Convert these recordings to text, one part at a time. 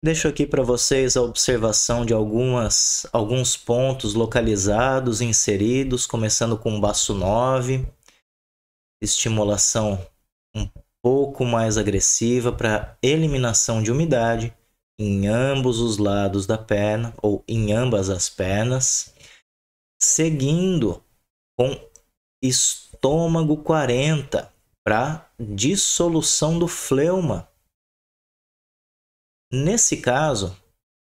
Deixo aqui para vocês a observação de algumas, alguns pontos localizados, inseridos, começando com o baço 9, estimulação um pouco mais agressiva para eliminação de umidade em ambos os lados da perna ou em ambas as pernas, seguindo com estômago 40 para dissolução do fleuma Nesse caso,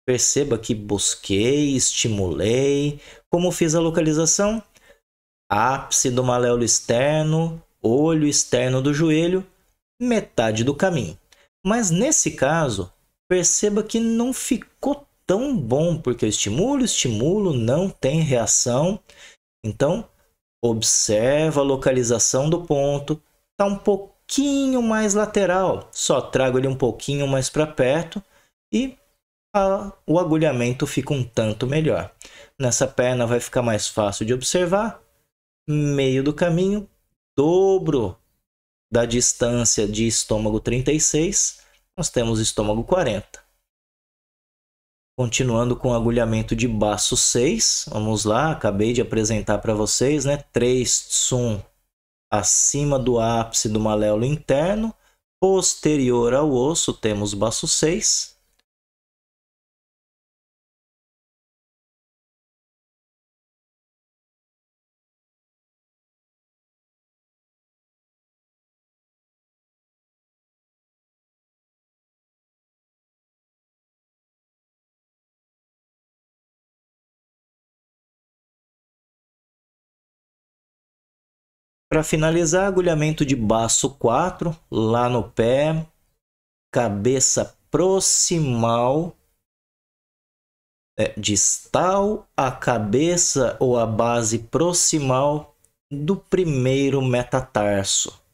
perceba que busquei, estimulei. Como fiz a localização? Ápice do maléolo externo, olho externo do joelho, metade do caminho. Mas nesse caso, perceba que não ficou tão bom, porque eu estimulo, estimulo, não tem reação. Então, observa a localização do ponto, está um pouquinho mais lateral, só trago ele um pouquinho mais para perto e a, o agulhamento fica um tanto melhor. Nessa perna vai ficar mais fácil de observar. Meio do caminho, dobro da distância de estômago 36, nós temos estômago 40. Continuando com o agulhamento de baço 6, vamos lá, acabei de apresentar para vocês, né? 3 tsum acima do ápice do maléolo interno, posterior ao osso temos baço 6, Para finalizar, agulhamento de baço 4, lá no pé, cabeça proximal, é, distal a cabeça ou a base proximal do primeiro metatarso.